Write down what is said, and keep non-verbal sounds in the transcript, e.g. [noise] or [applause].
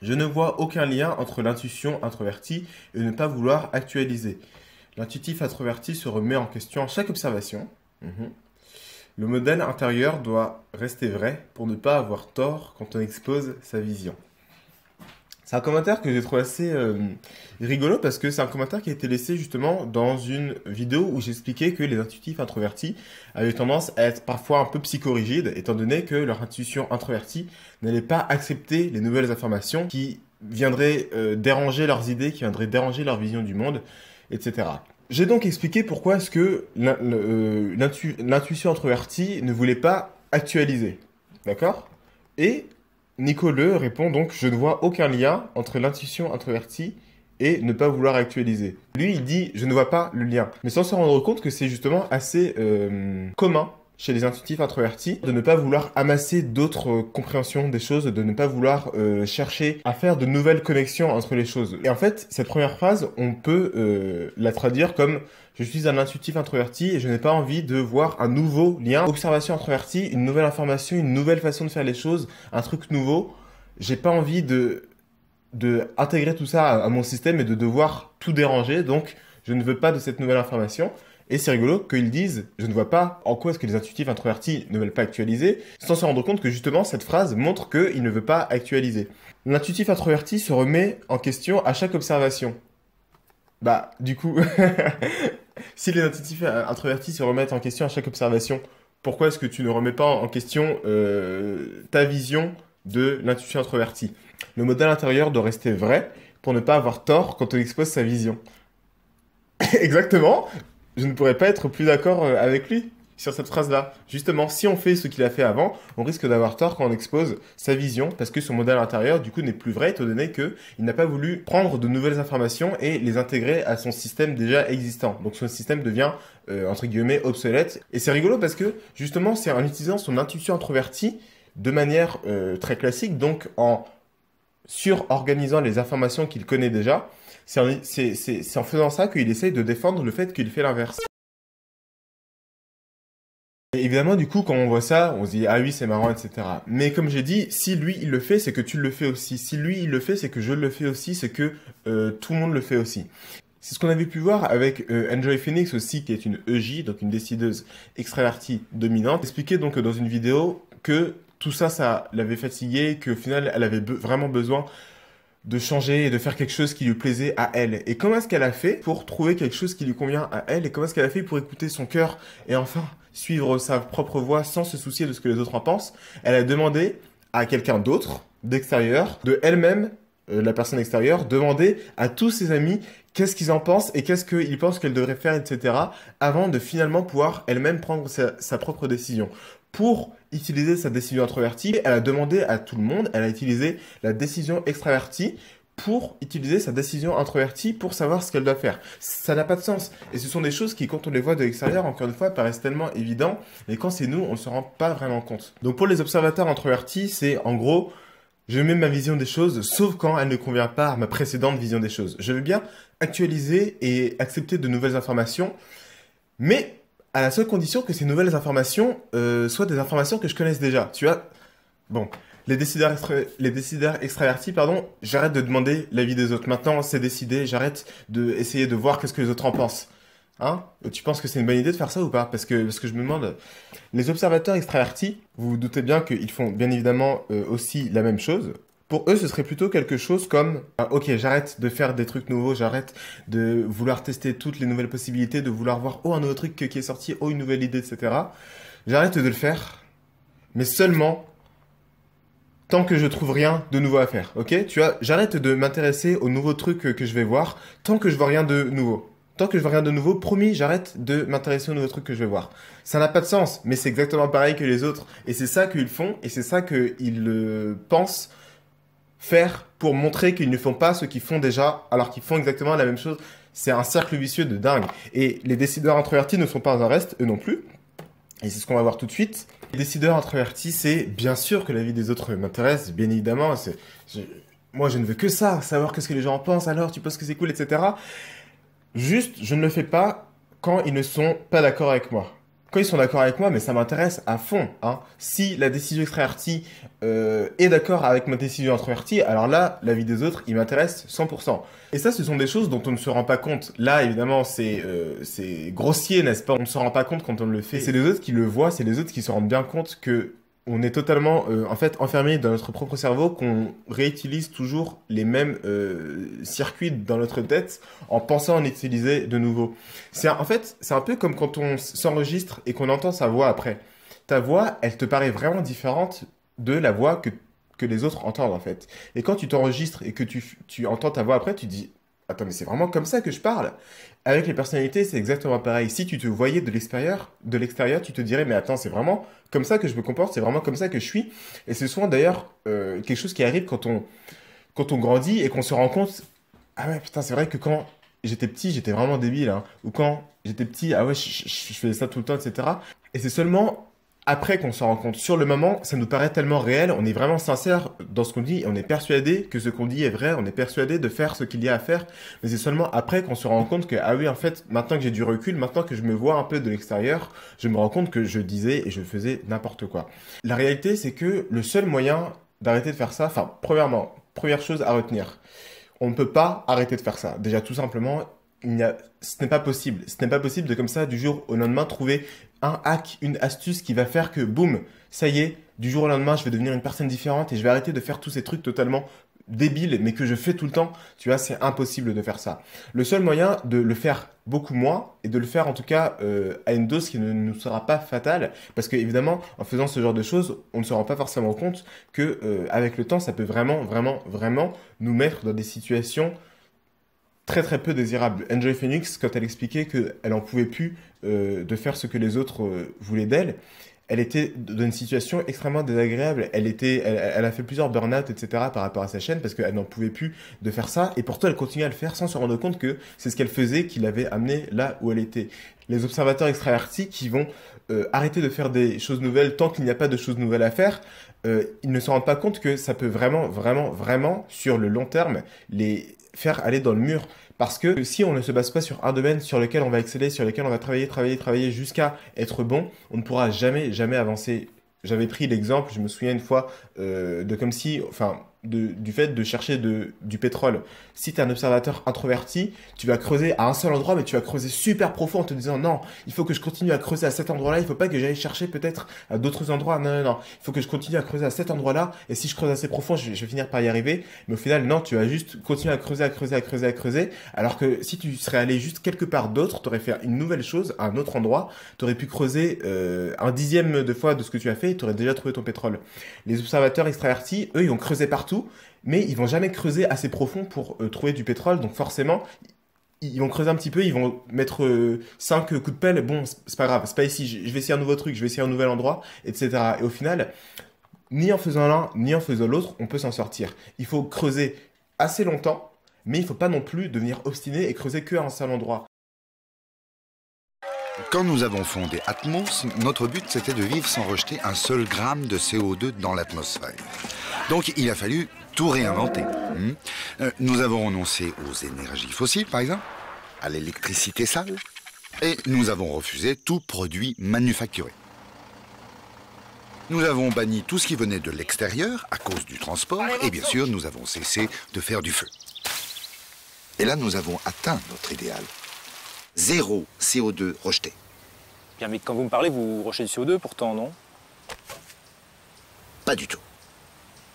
Je ne vois aucun lien entre l'intuition introvertie et ne pas vouloir actualiser. L'intuitif introverti se remet en question à chaque observation. Mhm. Le modèle intérieur doit rester vrai pour ne pas avoir tort quand on expose sa vision un commentaire que j'ai trouvé assez euh, rigolo parce que c'est un commentaire qui a été laissé justement dans une vidéo où j'expliquais que les intuitifs introvertis avaient tendance à être parfois un peu psychorigides étant donné que leur intuition introvertie n'allait pas accepter les nouvelles informations qui viendraient euh, déranger leurs idées, qui viendraient déranger leur vision du monde, etc. J'ai donc expliqué pourquoi est-ce que euh, l'intuition introvertie ne voulait pas actualiser. D'accord Et Nicole répond donc Je ne vois aucun lien entre l'intuition introvertie et ne pas vouloir actualiser. Lui, il dit Je ne vois pas le lien. Mais sans se rendre compte que c'est justement assez euh, commun chez les intuitifs introvertis, de ne pas vouloir amasser d'autres euh, compréhensions des choses, de ne pas vouloir euh, chercher à faire de nouvelles connexions entre les choses. Et en fait, cette première phrase, on peut euh, la traduire comme je suis un intuitif introverti et je n'ai pas envie de voir un nouveau lien, observation introvertie, une nouvelle information, une nouvelle façon de faire les choses, un truc nouveau. J'ai pas envie de de tout ça à mon système et de devoir tout déranger. Donc, je ne veux pas de cette nouvelle information. Et c'est rigolo qu'ils disent Je ne vois pas en quoi est-ce que les intuitifs introvertis ne veulent pas actualiser, sans se rendre compte que justement cette phrase montre qu'il ne veut pas actualiser. L'intuitif introverti se remet en question à chaque observation. Bah, du coup, [laughs] si les intuitifs euh, introvertis se remettent en question à chaque observation, pourquoi est-ce que tu ne remets pas en question euh, ta vision de l'intuition introverti ?« Le modèle intérieur doit rester vrai pour ne pas avoir tort quand on expose sa vision. [laughs] Exactement, je ne pourrais pas être plus d'accord euh, avec lui sur cette phrase-là. Justement, si on fait ce qu'il a fait avant, on risque d'avoir tort quand on expose sa vision, parce que son modèle intérieur, du coup, n'est plus vrai, étant donné qu'il n'a pas voulu prendre de nouvelles informations et les intégrer à son système déjà existant. Donc son système devient, euh, entre guillemets, obsolète. Et c'est rigolo parce que, justement, c'est en utilisant son intuition introvertie de manière euh, très classique, donc en sur-organisant les informations qu'il connaît déjà, c'est en, faisant ça qu'il essaye de défendre le fait qu'il fait l'inverse. évidemment, du coup, quand on voit ça, on se dit ah oui, c'est marrant, etc. Mais comme j'ai dit, si lui il le fait, c'est que tu le fais aussi. Si lui il le fait, c'est que je le fais aussi, c'est que euh, tout le monde le fait aussi. C'est ce qu'on avait pu voir avec euh, Enjoy Phoenix aussi, qui est une EJ, donc une décideuse extravertie dominante, expliquer donc dans une vidéo que tout ça, ça l'avait fatiguée, qu'au final, elle avait vraiment besoin de changer et de faire quelque chose qui lui plaisait à elle. Et comment est-ce qu'elle a fait pour trouver quelque chose qui lui convient à elle Et comment est-ce qu'elle a fait pour écouter son cœur et enfin suivre sa propre voie sans se soucier de ce que les autres en pensent Elle a demandé à quelqu'un d'autre, d'extérieur, de elle-même, euh, la personne extérieure, demander à tous ses amis qu'est-ce qu'ils en pensent et qu'est-ce qu'ils pensent qu'elle devrait faire, etc. avant de finalement pouvoir elle-même prendre sa propre décision. Pour utiliser sa décision introvertie, elle a demandé à tout le monde, elle a utilisé la décision extravertie pour utiliser sa décision introvertie pour savoir ce qu'elle doit faire. Ça n'a pas de sens. Et ce sont des choses qui, quand on les voit de l'extérieur, encore une fois, paraissent tellement évidentes, mais quand c'est nous, on ne se rend pas vraiment compte. Donc pour les observateurs introvertis, c'est en gros, je mets ma vision des choses, sauf quand elle ne convient pas à ma précédente vision des choses. Je veux bien actualiser et accepter de nouvelles informations, mais à la seule condition que ces nouvelles informations euh, soient des informations que je connaisse déjà. Tu vois, bon, les décideurs, les décideurs extravertis, pardon, j'arrête de demander l'avis des autres. Maintenant, c'est décidé, j'arrête de essayer de voir qu'est-ce que les autres en pensent. Hein euh, Tu penses que c'est une bonne idée de faire ça ou pas parce que, parce que je me demande, les observateurs extravertis, vous vous doutez bien qu'ils font bien évidemment euh, aussi la même chose, pour eux, ce serait plutôt quelque chose comme euh, Ok, j'arrête de faire des trucs nouveaux, j'arrête de vouloir tester toutes les nouvelles possibilités, de vouloir voir Oh, un nouveau truc qui est sorti, oh, une nouvelle idée, etc. J'arrête de le faire, mais seulement tant que je trouve rien de nouveau à faire. Ok Tu vois, j'arrête de m'intéresser aux nouveaux trucs que je vais voir tant que je vois rien de nouveau. Tant que je vois rien de nouveau, promis, j'arrête de m'intéresser aux nouveaux trucs que je vais voir. Ça n'a pas de sens, mais c'est exactement pareil que les autres. Et c'est ça qu'ils font, et c'est ça qu'ils euh, pensent faire pour montrer qu'ils ne font pas ce qu'ils font déjà, alors qu'ils font exactement la même chose. C'est un cercle vicieux de dingue. Et les décideurs introvertis ne sont pas un reste, eux non plus. Et c'est ce qu'on va voir tout de suite. Les décideurs introvertis, c'est bien sûr que la vie des autres m'intéresse, bien évidemment. C'est moi, je ne veux que ça, savoir qu'est-ce que les gens en pensent, alors tu penses que c'est cool, etc. Juste, je ne le fais pas quand ils ne sont pas d'accord avec moi ils sont d'accord avec moi, mais ça m'intéresse à fond. Hein. Si la décision extravertie euh, est d'accord avec ma décision introvertie, alors là, l'avis des autres, il m'intéresse 100%. Et ça, ce sont des choses dont on ne se rend pas compte. Là, évidemment, c'est euh, grossier, n'est-ce pas On ne se rend pas compte quand on le fait. C'est les autres qui le voient, c'est les autres qui se rendent bien compte que on est totalement euh, en fait enfermé dans notre propre cerveau qu'on réutilise toujours les mêmes euh, circuits dans notre tête en pensant en utiliser de nouveau. C'est en fait c'est un peu comme quand on s'enregistre et qu'on entend sa voix après. Ta voix, elle te paraît vraiment différente de la voix que que les autres entendent en fait. Et quand tu t'enregistres et que tu, tu entends ta voix après, tu dis Attends, mais c'est vraiment comme ça que je parle. Avec les personnalités, c'est exactement pareil. Si tu te voyais de l'extérieur, de l'extérieur, tu te dirais, mais attends, c'est vraiment comme ça que je me comporte, c'est vraiment comme ça que je suis. Et c'est souvent d'ailleurs euh, quelque chose qui arrive quand on, quand on grandit et qu'on se rend compte, ah ouais, putain, c'est vrai que quand j'étais petit, j'étais vraiment débile, hein. ou quand j'étais petit, ah ouais, je faisais ça tout le temps, etc. Et c'est seulement après qu'on s'en rend compte. Sur le moment, ça nous paraît tellement réel, on est vraiment sincère dans ce qu'on dit, on est persuadé que ce qu'on dit est vrai, on est persuadé de faire ce qu'il y a à faire, mais c'est seulement après qu'on se rend compte que, ah oui, en fait, maintenant que j'ai du recul, maintenant que je me vois un peu de l'extérieur, je me rends compte que je disais et je faisais n'importe quoi. La réalité, c'est que le seul moyen d'arrêter de faire ça, enfin, premièrement, première chose à retenir, on ne peut pas arrêter de faire ça. Déjà, tout simplement, il n'y a... ce n'est pas possible. Ce n'est pas possible de comme ça, du jour au lendemain, trouver un hack, une astuce qui va faire que, boum, ça y est, du jour au lendemain, je vais devenir une personne différente et je vais arrêter de faire tous ces trucs totalement débiles, mais que je fais tout le temps. Tu vois, c'est impossible de faire ça. Le seul moyen de le faire beaucoup moins et de le faire en tout cas euh, à une dose qui ne nous sera pas fatale parce que évidemment en faisant ce genre de choses on ne se rend pas forcément compte que euh, avec le temps ça peut vraiment vraiment vraiment nous mettre dans des situations très très peu désirable. Enjoy Phoenix, quand elle expliquait qu'elle en pouvait plus euh, de faire ce que les autres euh, voulaient d'elle, elle était dans une situation extrêmement désagréable. Elle était, elle, a fait plusieurs burn-out, etc. par rapport à sa chaîne parce qu'elle n'en pouvait plus de faire ça. Et pourtant, elle continuait à le faire sans se rendre compte que c'est ce qu'elle faisait qui l'avait amenée là où elle était. Les observateurs extravertis qui vont euh, arrêter de faire des choses nouvelles tant qu'il n'y a pas de choses nouvelles à faire, euh, ils ne se rendent pas compte que ça peut vraiment, vraiment, vraiment, sur le long terme, les faire aller dans le mur. Parce que si on ne se base pas sur un domaine sur lequel on va exceller, sur lequel on va travailler, travailler, travailler jusqu'à être bon, on ne pourra jamais, jamais avancer. J'avais pris l'exemple, je me souviens une fois, euh, de comme si, enfin, de, du fait de chercher de, du pétrole. Si tu es un observateur introverti, tu vas creuser à un seul endroit, mais tu vas creuser super profond en te disant non, il faut que je continue à creuser à cet endroit-là, il faut pas que j'aille chercher peut-être à d'autres endroits. Non, non, non, il faut que je continue à creuser à cet endroit-là, et si je creuse assez profond, je, vais finir par y arriver. Mais au final, non, tu vas juste continuer à creuser, à creuser, à creuser, à creuser. Alors que si tu serais allé juste quelque part d'autre, tu aurais fait une nouvelle chose à un autre endroit, tu aurais pu creuser euh, un dixième de fois de ce que tu as fait, tu aurais déjà trouvé ton pétrole. Les observateurs extravertis, eux, ils ont creusé partout mais ils vont jamais creuser assez profond pour euh, trouver du pétrole. Donc forcément, ils vont creuser un petit peu, ils vont mettre euh, cinq euh, coups de pelle. Bon, c'est pas grave, c'est pas ici. Je vais essayer un nouveau truc, je vais essayer un nouvel endroit, etc. Et au final, ni en faisant l'un, ni en faisant l'autre, on peut s'en sortir. Il faut creuser assez longtemps, mais il faut pas non plus devenir obstiné et creuser qu'à un seul endroit. Quand nous avons fondé Atmos, notre but c'était de vivre sans rejeter un seul gramme de CO2 dans l'atmosphère. Donc il a fallu tout réinventer. Hmm. Euh, nous avons renoncé aux énergies fossiles, par exemple, à l'électricité sale, et nous avons refusé tout produit manufacturé. Nous avons banni tout ce qui venait de l'extérieur à cause du transport, et bien sûr, nous avons cessé de faire du feu. Et là, nous avons atteint notre idéal. Zéro CO2 rejeté. Bien, mais quand vous me parlez, vous rejetez du CO2 pourtant, non Pas du tout.